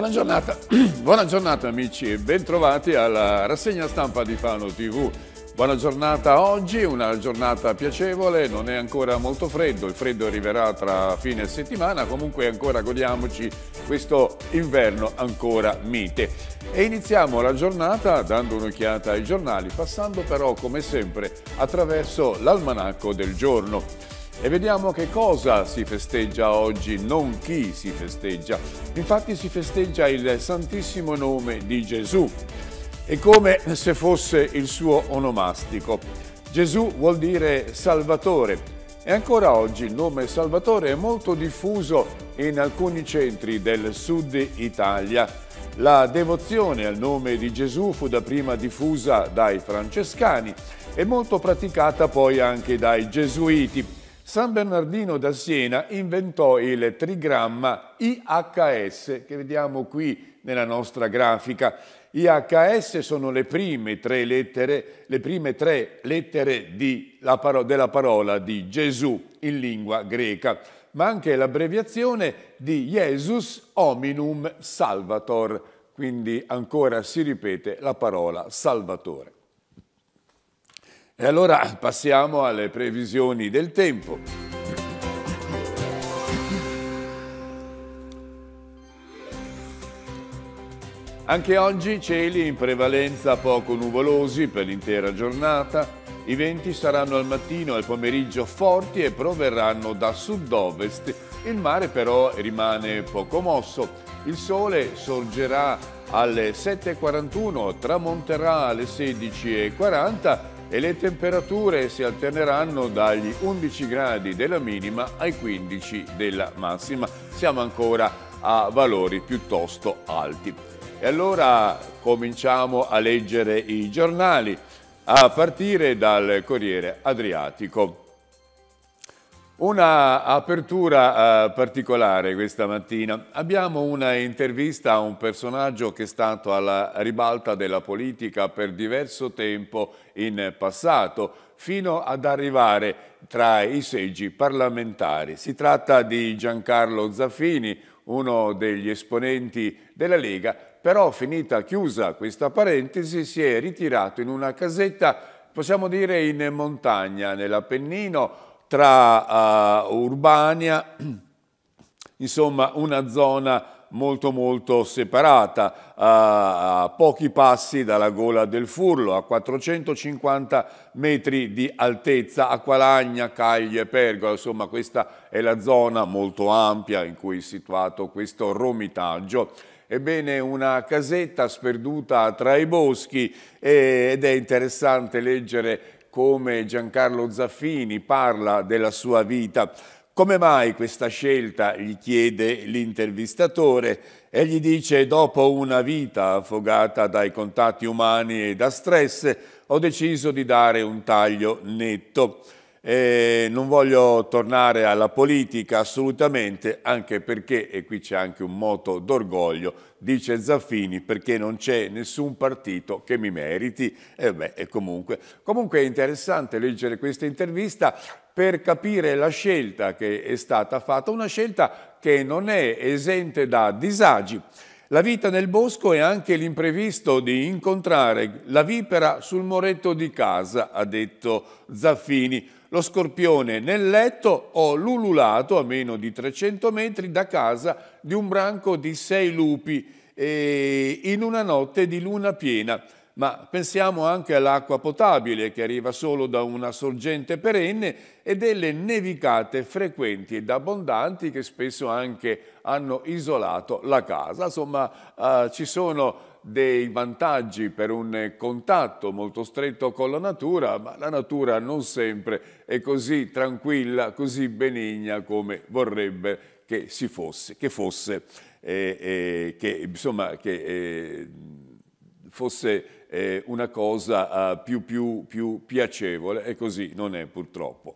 Buona giornata. Buona giornata amici e bentrovati alla rassegna stampa di Fano TV. Buona giornata oggi, una giornata piacevole, non è ancora molto freddo, il freddo arriverà tra fine settimana, comunque ancora godiamoci questo inverno ancora mite. E iniziamo la giornata dando un'occhiata ai giornali, passando però come sempre attraverso l'almanacco del giorno. E vediamo che cosa si festeggia oggi, non chi si festeggia. Infatti si festeggia il Santissimo Nome di Gesù. È come se fosse il suo onomastico. Gesù vuol dire Salvatore. E ancora oggi il nome Salvatore è molto diffuso in alcuni centri del sud Italia. La devozione al nome di Gesù fu dapprima diffusa dai francescani e molto praticata poi anche dai gesuiti San Bernardino da Siena inventò il trigramma IHS, che vediamo qui nella nostra grafica. IHS sono le prime tre lettere, le prime tre lettere paro della parola di Gesù in lingua greca, ma anche l'abbreviazione di Jesus Hominum Salvator, quindi ancora si ripete la parola Salvatore. E allora passiamo alle previsioni del tempo. Anche oggi cieli in prevalenza poco nuvolosi per l'intera giornata. I venti saranno al mattino e al pomeriggio forti e proverranno da sud-ovest. Il mare però rimane poco mosso. Il sole sorgerà alle 7.41, tramonterà alle 16.40 e le temperature si alterneranno dagli 11 gradi della minima ai 15 della massima. Siamo ancora a valori piuttosto alti. E allora cominciamo a leggere i giornali, a partire dal Corriere Adriatico. Una apertura eh, particolare questa mattina. Abbiamo una intervista a un personaggio che è stato alla ribalta della politica per diverso tempo in passato, fino ad arrivare tra i seggi parlamentari. Si tratta di Giancarlo Zaffini, uno degli esponenti della Lega, però finita chiusa questa parentesi si è ritirato in una casetta, possiamo dire in montagna, nell'Appennino, tra uh, Urbania, insomma una zona molto molto separata, eh, a pochi passi dalla gola del Furlo, a 450 metri di altezza, a Qualagna, Caglie, Pergola, insomma questa è la zona molto ampia in cui è situato questo romitaggio. Ebbene, una casetta sperduta tra i boschi eh, ed è interessante leggere come Giancarlo Zaffini parla della sua vita. Come mai questa scelta? gli chiede l'intervistatore e gli dice dopo una vita affogata dai contatti umani e da stress ho deciso di dare un taglio netto. E non voglio tornare alla politica assolutamente, anche perché, e qui c'è anche un moto d'orgoglio, dice Zaffini, perché non c'è nessun partito che mi meriti. E beh, comunque. comunque è interessante leggere questa intervista per capire la scelta che è stata fatta, una scelta che non è esente da disagi. La vita nel bosco è anche l'imprevisto di incontrare la vipera sul moretto di casa, ha detto Zaffini, lo scorpione nel letto o l'ululato a meno di 300 metri da casa di un branco di sei lupi eh, in una notte di luna piena ma pensiamo anche all'acqua potabile che arriva solo da una sorgente perenne e delle nevicate frequenti ed abbondanti che spesso anche hanno isolato la casa. Insomma, eh, ci sono dei vantaggi per un contatto molto stretto con la natura, ma la natura non sempre è così tranquilla, così benigna come vorrebbe che si fosse, che fosse, eh, eh, che, insomma, che eh, fosse eh, una cosa eh, più, più, più piacevole e così non è purtroppo.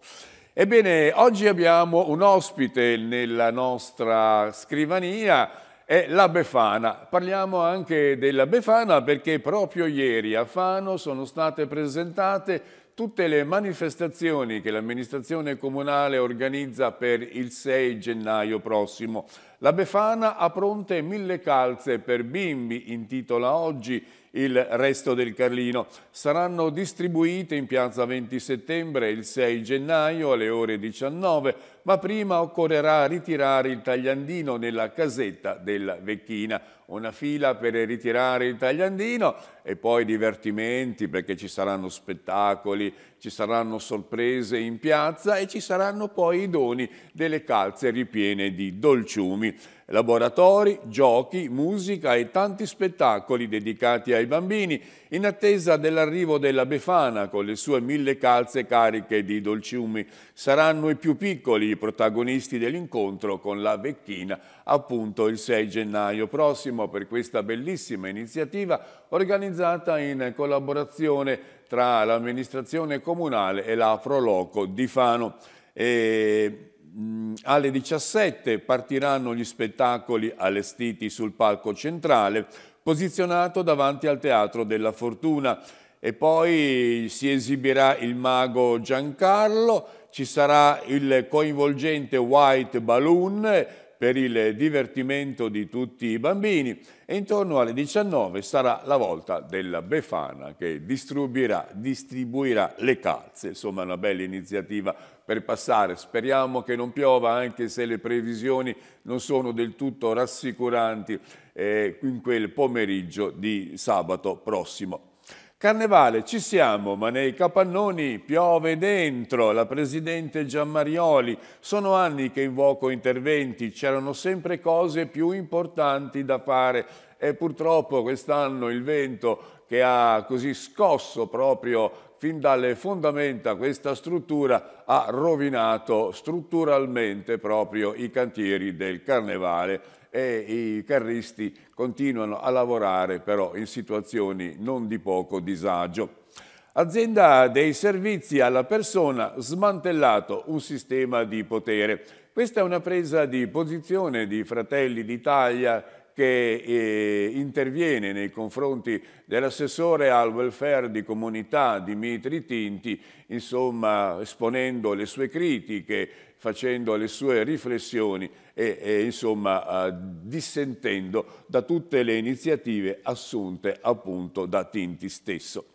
Ebbene, oggi abbiamo un ospite nella nostra scrivania, è la Befana. Parliamo anche della Befana perché proprio ieri a Fano sono state presentate tutte le manifestazioni che l'amministrazione comunale organizza per il 6 gennaio prossimo. La Befana ha pronte mille calze per bimbi, intitola oggi il resto del Carlino. Saranno distribuite in piazza 20 settembre il 6 gennaio alle ore 19 ma prima occorrerà ritirare il tagliandino nella casetta della vecchina. Una fila per ritirare il tagliandino e poi divertimenti perché ci saranno spettacoli, ci saranno sorprese in piazza e ci saranno poi i doni delle calze ripiene di dolciumi laboratori, giochi, musica e tanti spettacoli dedicati ai bambini, in attesa dell'arrivo della Befana con le sue mille calze cariche di dolciumi. Saranno i più piccoli protagonisti dell'incontro con la Vecchina appunto il 6 gennaio prossimo per questa bellissima iniziativa organizzata in collaborazione tra l'amministrazione comunale e la Proloco di Fano. E alle 17 partiranno gli spettacoli allestiti sul palco centrale, posizionato davanti al Teatro della Fortuna. E poi si esibirà il mago Giancarlo ci sarà il coinvolgente White Balloon per il divertimento di tutti i bambini e intorno alle 19 sarà la volta della Befana che distribuirà, distribuirà le calze, insomma una bella iniziativa per passare. Speriamo che non piova anche se le previsioni non sono del tutto rassicuranti eh, in quel pomeriggio di sabato prossimo. Carnevale, ci siamo, ma nei capannoni piove dentro, la presidente Giammarioli. Sono anni che invoco interventi, c'erano sempre cose più importanti da fare e purtroppo quest'anno il vento che ha così scosso proprio fin dalle fondamenta questa struttura ha rovinato strutturalmente proprio i cantieri del Carnevale e i carristi continuano a lavorare però in situazioni non di poco disagio. Azienda dei servizi alla persona smantellato un sistema di potere. Questa è una presa di posizione di Fratelli d'Italia che eh, interviene nei confronti dell'assessore al welfare di comunità Dimitri Tinti, insomma esponendo le sue critiche, facendo le sue riflessioni e, e insomma eh, dissentendo da tutte le iniziative assunte appunto da Tinti stesso.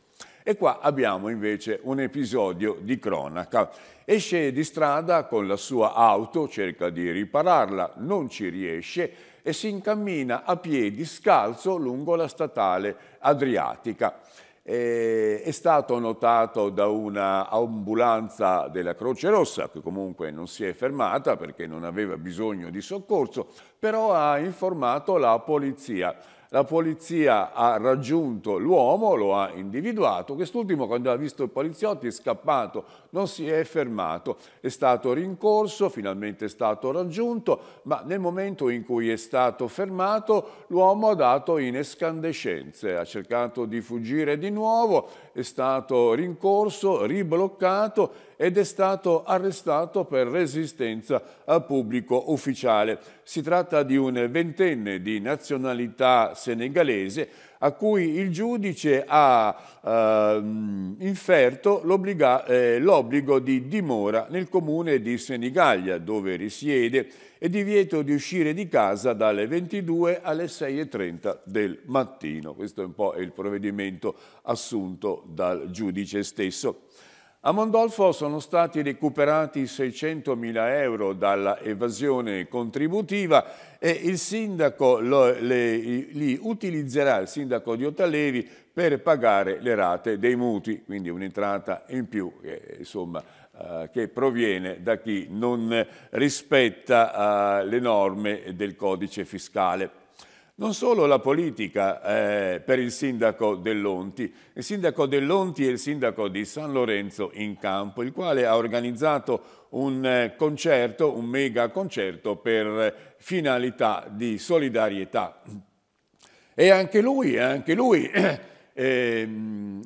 E qua abbiamo invece un episodio di cronaca. Esce di strada con la sua auto, cerca di ripararla, non ci riesce, e si incammina a piedi scalzo lungo la statale adriatica. Eh, è stato notato da una ambulanza della Croce Rossa, che comunque non si è fermata perché non aveva bisogno di soccorso, però ha informato la polizia. La polizia ha raggiunto l'uomo, lo ha individuato, quest'ultimo quando ha visto i poliziotti è scappato non si è fermato. È stato rincorso, finalmente è stato raggiunto, ma nel momento in cui è stato fermato l'uomo ha dato in escandescenze, ha cercato di fuggire di nuovo, è stato rincorso, ribloccato ed è stato arrestato per resistenza a pubblico ufficiale. Si tratta di un ventenne di nazionalità senegalese a cui il giudice ha ehm, eh, inferto l'obbligo di dimora nel comune di Senigallia, dove risiede, e divieto di uscire di casa dalle 22 alle 6.30 del mattino. Questo è un po' il provvedimento assunto dal giudice stesso. A Mondolfo sono stati recuperati 600.000 euro dalla evasione contributiva e il sindaco lo, le, li utilizzerà, il sindaco di Otalevi, per pagare le rate dei mutui, quindi un'entrata in più che, insomma, eh, che, proviene da chi non rispetta eh, le norme del codice fiscale. Non solo la politica eh, per il sindaco Dell'Onti, il sindaco Dell'Onti è il sindaco di San Lorenzo in Campo, il quale ha organizzato un eh, concerto, un mega concerto per eh, finalità di solidarietà. E anche lui, anche lui eh,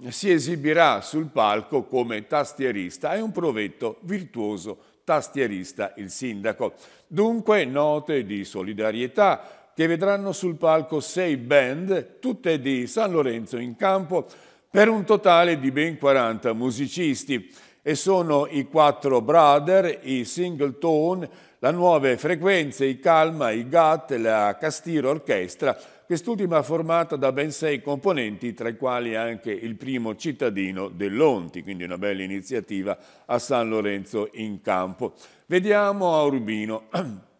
si esibirà sul palco come tastierista, è un provetto virtuoso tastierista il sindaco. Dunque note di solidarietà che vedranno sul palco sei band, tutte di San Lorenzo in campo, per un totale di ben 40 musicisti. E sono i quattro Brother, i Singleton, la Nuove Frequenze, i Calma, i Gat, la Castiro Orchestra, quest'ultima formata da ben sei componenti, tra i quali anche il primo cittadino dell'Onti, quindi una bella iniziativa a San Lorenzo in campo. Vediamo a Urbino.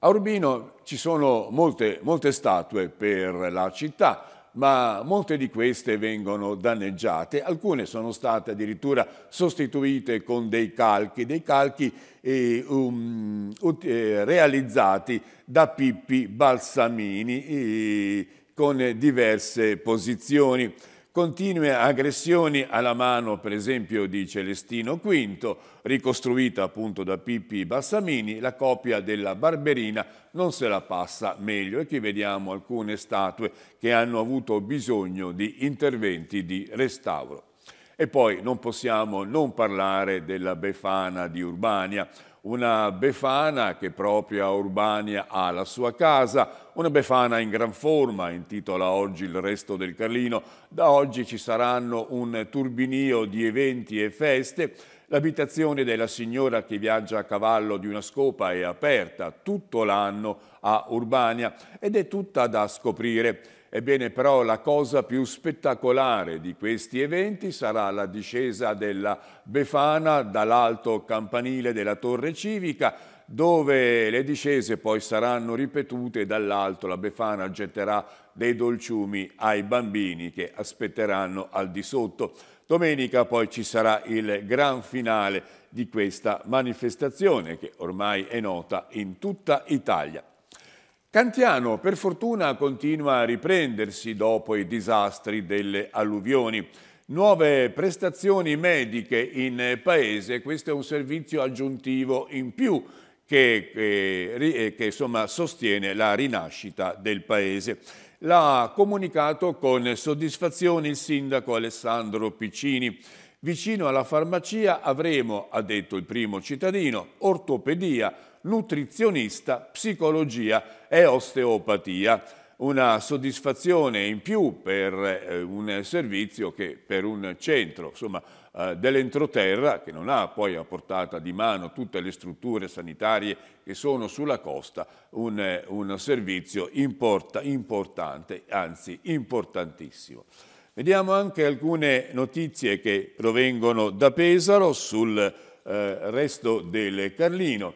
A Urbino ci sono molte, molte statue per la città, ma molte di queste vengono danneggiate, alcune sono state addirittura sostituite con dei calchi, dei calchi eh, um, eh, realizzati da Pippi Balsamini eh, con diverse posizioni continue aggressioni alla mano, per esempio, di Celestino V, ricostruita appunto da Pippi Bassamini, la copia della Barberina non se la passa meglio e qui vediamo alcune statue che hanno avuto bisogno di interventi di restauro. E poi non possiamo non parlare della Befana di Urbania, una Befana che proprio a Urbania ha la sua casa, una Befana in gran forma, intitola oggi il resto del Carlino. Da oggi ci saranno un turbinio di eventi e feste. L'abitazione della signora che viaggia a cavallo di una scopa è aperta tutto l'anno a Urbania ed è tutta da scoprire. Ebbene però la cosa più spettacolare di questi eventi sarà la discesa della Befana dall'alto campanile della Torre Civica dove le discese poi saranno ripetute dall'alto. La Befana getterà dei dolciumi ai bambini che aspetteranno al di sotto. Domenica poi ci sarà il gran finale di questa manifestazione che ormai è nota in tutta Italia. Cantiano per fortuna continua a riprendersi dopo i disastri delle alluvioni. Nuove prestazioni mediche in paese, questo è un servizio aggiuntivo in più che, eh, che insomma, sostiene la rinascita del Paese. L'ha comunicato con soddisfazione il sindaco Alessandro Piccini. Vicino alla farmacia avremo, ha detto il primo cittadino, ortopedia, nutrizionista, psicologia e osteopatia una soddisfazione in più per eh, un servizio che per un centro insomma, eh, dell'entroterra, che non ha poi a portata di mano tutte le strutture sanitarie che sono sulla costa, un, eh, un servizio import, importante, anzi importantissimo. Vediamo anche alcune notizie che provengono da Pesaro sul eh, resto del Carlino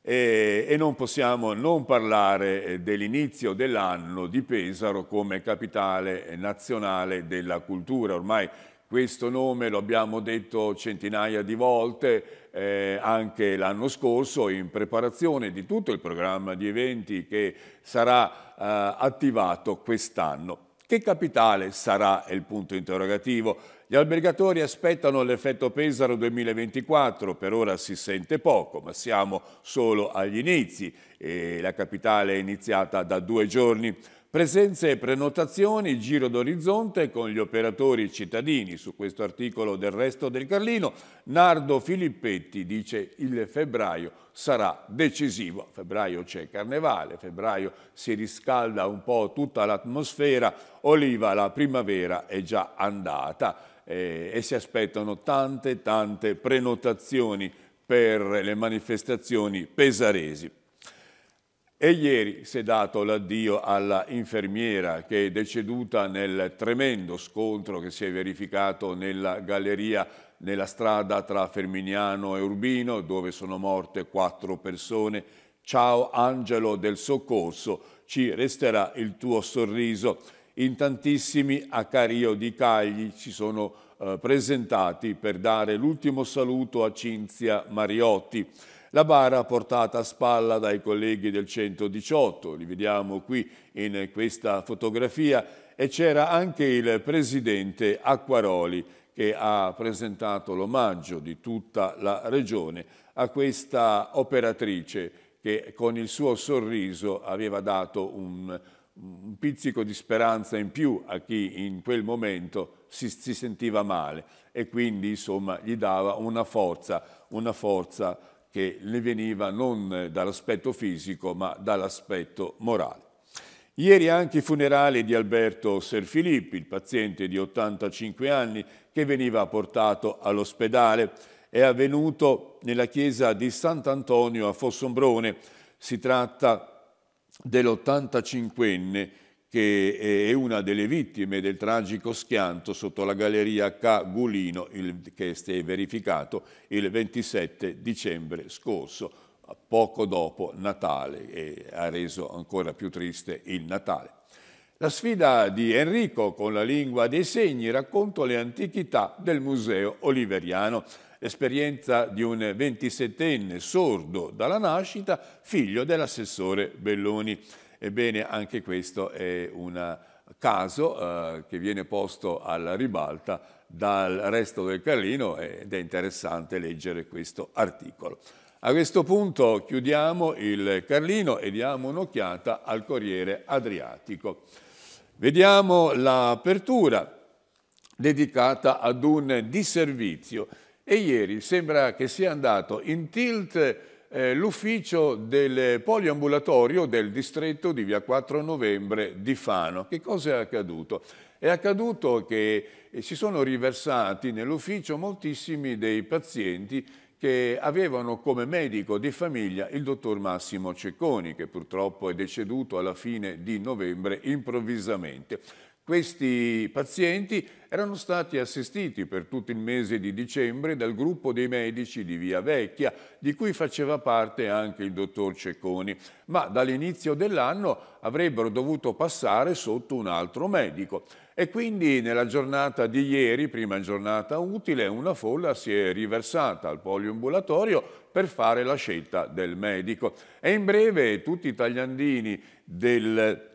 e, e non possiamo non parlare eh, dell'inizio dell'anno di Pesaro come capitale nazionale della cultura. Ormai questo nome lo abbiamo detto centinaia di volte eh, anche l'anno scorso in preparazione di tutto il programma di eventi che sarà eh, attivato quest'anno. Che capitale sarà il punto interrogativo? Gli albergatori aspettano l'effetto Pesaro 2024, per ora si sente poco, ma siamo solo agli inizi e la capitale è iniziata da due giorni. Presenze e prenotazioni, giro d'orizzonte con gli operatori cittadini. Su questo articolo del resto del Carlino, Nardo Filippetti dice il febbraio sarà decisivo. febbraio c'è carnevale, febbraio si riscalda un po' tutta l'atmosfera, oliva la primavera è già andata eh, e si aspettano tante tante prenotazioni per le manifestazioni pesaresi. E ieri si è dato l'addio alla infermiera che è deceduta nel tremendo scontro che si è verificato nella galleria nella strada tra Ferminiano e Urbino dove sono morte quattro persone. Ciao angelo del soccorso, ci resterà il tuo sorriso. In tantissimi a Cario di Cagli ci sono eh, presentati per dare l'ultimo saluto a Cinzia Mariotti. La bara portata a spalla dai colleghi del 118, li vediamo qui in questa fotografia, e c'era anche il presidente Acquaroli che ha presentato l'omaggio di tutta la regione a questa operatrice che con il suo sorriso aveva dato un, un pizzico di speranza in più a chi in quel momento si, si sentiva male e quindi insomma gli dava una forza, una forza che le veniva non dall'aspetto fisico ma dall'aspetto morale. Ieri anche i funerali di Alberto Serfilippi, il paziente di 85 anni che veniva portato all'ospedale, è avvenuto nella chiesa di Sant'Antonio a Fossombrone. Si tratta dell'85enne che è una delle vittime del tragico schianto sotto la galleria K. Gulino il, che si è verificato il 27 dicembre scorso, poco dopo Natale e ha reso ancora più triste il Natale. La sfida di Enrico con la lingua dei segni racconto le antichità del Museo Oliveriano, l'esperienza di un 27enne sordo dalla nascita, figlio dell'assessore Belloni. Ebbene, anche questo è un caso eh, che viene posto alla ribalta dal resto del Carlino ed è interessante leggere questo articolo. A questo punto chiudiamo il Carlino e diamo un'occhiata al Corriere Adriatico. Vediamo l'apertura dedicata ad un disservizio e ieri sembra che sia andato in tilt eh, l'ufficio del poliambulatorio del distretto di via 4 novembre di Fano. Che cosa è accaduto? È accaduto che eh, si sono riversati nell'ufficio moltissimi dei pazienti che avevano come medico di famiglia il dottor Massimo Cecconi, che purtroppo è deceduto alla fine di novembre improvvisamente. Questi pazienti erano stati assistiti per tutto il mese di dicembre dal gruppo dei medici di Via Vecchia, di cui faceva parte anche il dottor Cecconi, ma dall'inizio dell'anno avrebbero dovuto passare sotto un altro medico. E quindi nella giornata di ieri, prima giornata utile, una folla si è riversata al poliambulatorio per fare la scelta del medico. E in breve tutti i tagliandini del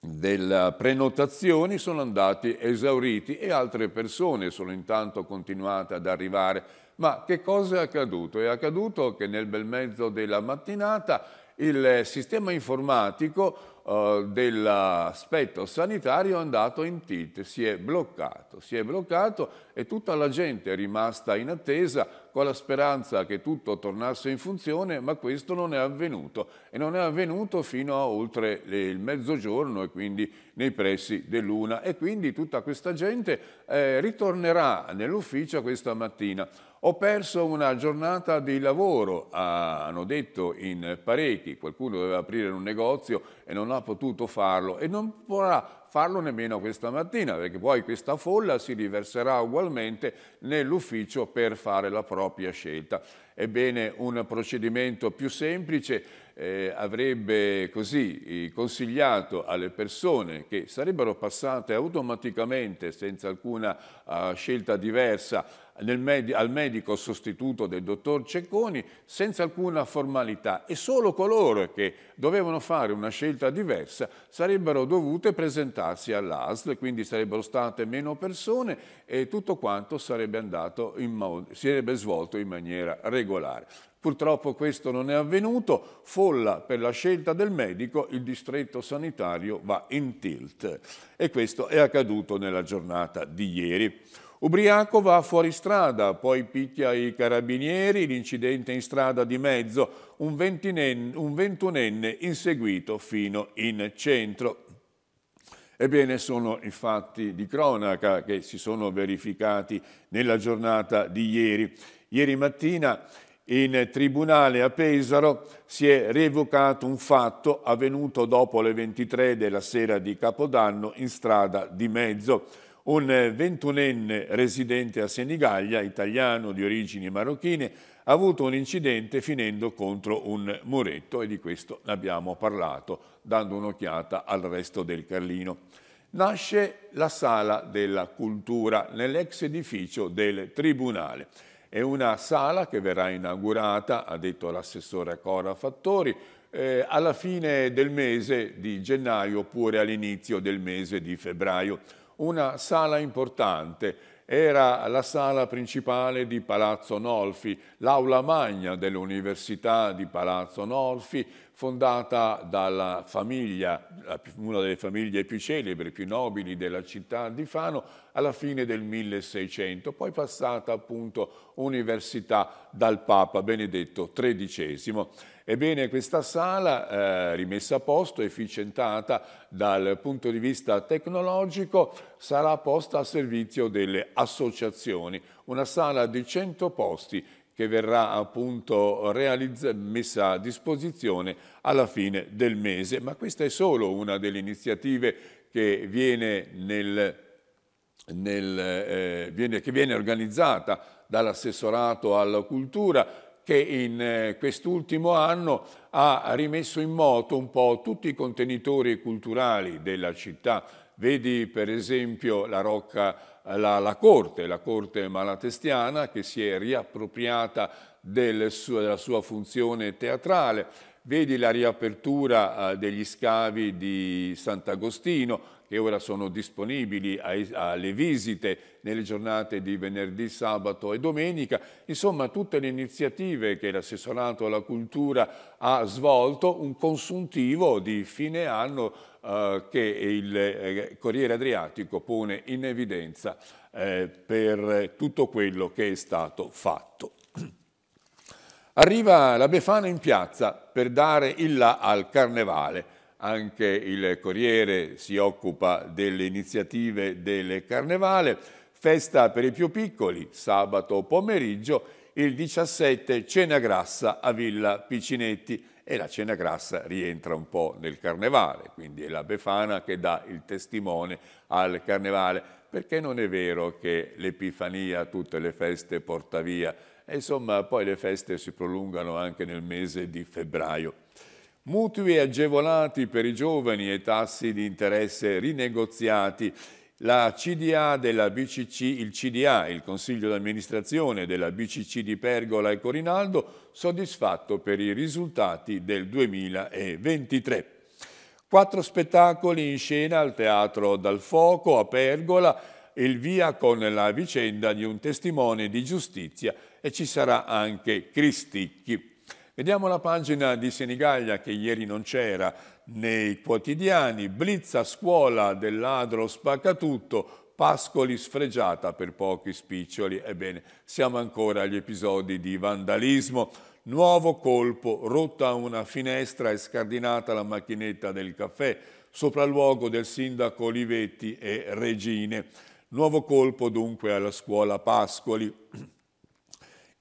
delle prenotazioni sono andati esauriti e altre persone sono intanto continuate ad arrivare. Ma che cosa è accaduto? È accaduto che nel bel mezzo della mattinata il sistema informatico eh, dell'aspetto sanitario è andato in tilt, si è bloccato, si è bloccato e tutta la gente è rimasta in attesa con la speranza che tutto tornasse in funzione, ma questo non è avvenuto e non è avvenuto fino a oltre il mezzogiorno e quindi nei pressi dell'una e quindi tutta questa gente eh, ritornerà nell'ufficio questa mattina. Ho perso una giornata di lavoro, hanno detto in parecchi, qualcuno doveva aprire un negozio e non ha potuto farlo e non potrà farlo nemmeno questa mattina, perché poi questa folla si riverserà ugualmente nell'ufficio per fare la propria scelta. Ebbene, un procedimento più semplice eh, avrebbe così eh, consigliato alle persone che sarebbero passate automaticamente senza alcuna uh, scelta diversa med al medico sostituto del dottor Cecconi senza alcuna formalità e solo coloro che dovevano fare una scelta diversa sarebbero dovute presentarsi all'ASL, quindi sarebbero state meno persone e tutto quanto sarebbe, andato in si sarebbe svolto in maniera regolare. Purtroppo questo non è avvenuto, folla per la scelta del medico, il distretto sanitario va in tilt e questo è accaduto nella giornata di ieri. Ubriaco va fuori strada, poi picchia i carabinieri, l'incidente in strada di mezzo, un, un ventunenne inseguito fino in centro. Ebbene, sono i fatti di cronaca che si sono verificati nella giornata di ieri. Ieri mattina in tribunale a Pesaro si è rievocato un fatto avvenuto dopo le 23 della sera di Capodanno in strada di Mezzo. Un ventunenne residente a Senigallia, italiano di origini marocchine, ha avuto un incidente finendo contro un muretto e di questo ne abbiamo parlato, dando un'occhiata al resto del Carlino. Nasce la Sala della Cultura nell'ex edificio del Tribunale. È una sala che verrà inaugurata, ha detto l'assessore Cora Fattori, eh, alla fine del mese di gennaio oppure all'inizio del mese di febbraio. Una sala importante era la sala principale di Palazzo Nolfi, l'aula magna dell'Università di Palazzo Nolfi, fondata dalla famiglia, una delle famiglie più celebri, più nobili della città di Fano, alla fine del 1600, poi passata appunto università dal Papa Benedetto XIII. Ebbene, questa sala, eh, rimessa a posto, efficientata dal punto di vista tecnologico, sarà posta a servizio delle associazioni, una sala di 100 posti che verrà appunto messa a disposizione alla fine del mese. Ma questa è solo una delle iniziative che viene, nel, nel, eh, viene, che viene organizzata dall'assessorato alla cultura che in eh, quest'ultimo anno ha rimesso in moto un po' tutti i contenitori culturali della città. Vedi per esempio la Rocca, la, la Corte, la Corte Malatestiana che si è riappropriata del suo, della sua funzione teatrale, vedi la riapertura eh, degli scavi di Sant'Agostino, che ora sono disponibili ai, alle visite nelle giornate di venerdì, sabato e domenica. Insomma, tutte le iniziative che l'assessorato alla cultura ha svolto, un consuntivo di fine anno eh, che il eh, Corriere Adriatico pone in evidenza eh, per tutto quello che è stato fatto. Arriva la Befana in piazza per dare il là al carnevale anche il Corriere si occupa delle iniziative del Carnevale, festa per i più piccoli, sabato pomeriggio, il 17 cena grassa a Villa Picinetti e la cena grassa rientra un po' nel Carnevale, quindi è la Befana che dà il testimone al Carnevale, perché non è vero che l'Epifania, tutte le feste porta via, e insomma poi le feste si prolungano anche nel mese di febbraio. Mutui agevolati per i giovani e tassi di interesse rinegoziati. La CDA della BCC, il CDA, il Consiglio d'amministrazione della BCC di Pergola e Corinaldo, soddisfatto per i risultati del 2023. Quattro spettacoli in scena al Teatro Dal Foco a Pergola, il via con la vicenda di un testimone di giustizia e ci sarà anche Cristicchi. Vediamo la pagina di Senigallia che ieri non c'era nei quotidiani. Blitz a scuola del ladro spacca tutto. Pascoli sfregiata per pochi spiccioli. Ebbene, siamo ancora agli episodi di vandalismo. Nuovo colpo, rotta una finestra e scardinata la macchinetta del caffè, sopralluogo del sindaco Olivetti e Regine. Nuovo colpo dunque alla scuola Pascoli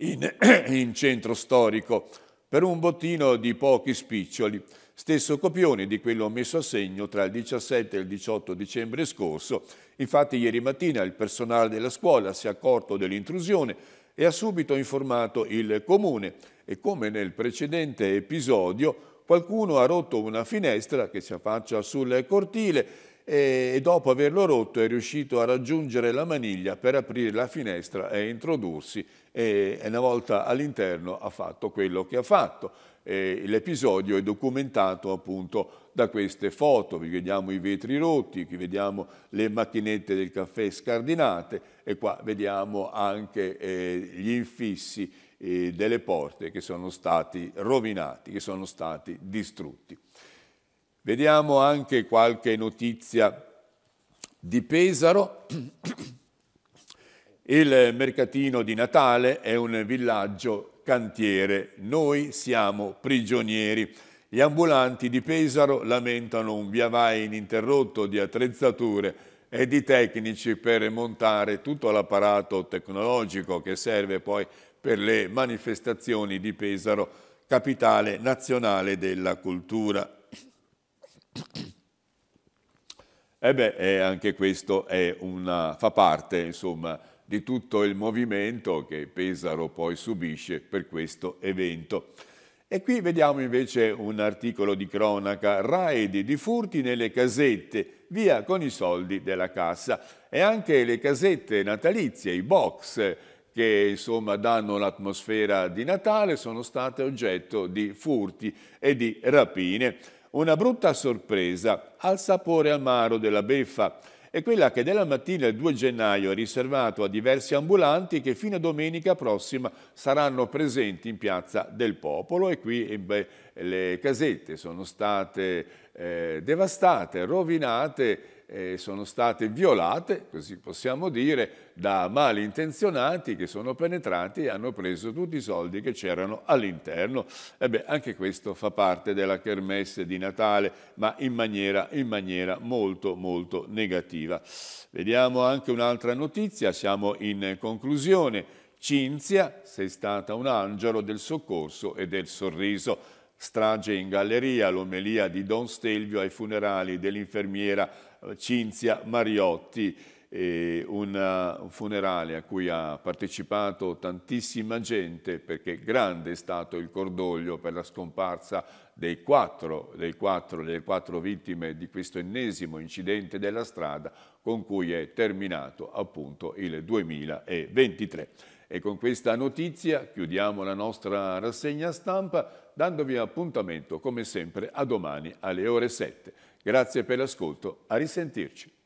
in, in centro storico per un bottino di pochi spiccioli, stesso copione di quello messo a segno tra il 17 e il 18 dicembre scorso. Infatti ieri mattina il personale della scuola si è accorto dell'intrusione e ha subito informato il comune e come nel precedente episodio qualcuno ha rotto una finestra che si affaccia sul cortile e dopo averlo rotto è riuscito a raggiungere la maniglia per aprire la finestra e introdursi e una volta all'interno ha fatto quello che ha fatto. L'episodio è documentato appunto da queste foto, vi vediamo i vetri rotti, qui vediamo le macchinette del caffè scardinate e qua vediamo anche gli infissi delle porte che sono stati rovinati, che sono stati distrutti. Vediamo anche qualche notizia di Pesaro. Il mercatino di Natale è un villaggio cantiere, noi siamo prigionieri. Gli ambulanti di Pesaro lamentano un via vai ininterrotto di attrezzature e di tecnici per montare tutto l'apparato tecnologico che serve poi per le manifestazioni di Pesaro, capitale nazionale della cultura. E eh beh, eh, anche questo una, fa parte, insomma, di tutto il movimento che Pesaro poi subisce per questo evento. E qui vediamo invece un articolo di cronaca, raidi di furti nelle casette, via con i soldi della cassa. E anche le casette natalizie, i box, che insomma danno l'atmosfera di Natale, sono state oggetto di furti e di rapine una brutta sorpresa al sapore amaro della beffa è quella che della mattina del 2 gennaio è riservato a diversi ambulanti che fino a domenica prossima saranno presenti in Piazza del Popolo e qui eh, beh, le casette sono state eh, devastate, rovinate eh, sono state violate, così possiamo dire, da malintenzionati che sono penetrati e hanno preso tutti i soldi che c'erano all'interno. Ebbene, anche questo fa parte della kermesse di Natale, ma in maniera, in maniera molto, molto negativa. Vediamo anche un'altra notizia, siamo in conclusione. Cinzia, sei stata un angelo del soccorso e del sorriso strage in galleria, l'omelia di Don Stelvio ai funerali dell'infermiera eh, Cinzia Mariotti, eh, un funerale a cui ha partecipato tantissima gente perché grande è stato il cordoglio per la scomparsa dei quattro, dei quattro, delle quattro vittime di questo ennesimo incidente della strada con cui è terminato appunto il 2023. E con questa notizia chiudiamo la nostra rassegna stampa dandovi appuntamento come sempre a domani alle ore 7. Grazie per l'ascolto, a risentirci.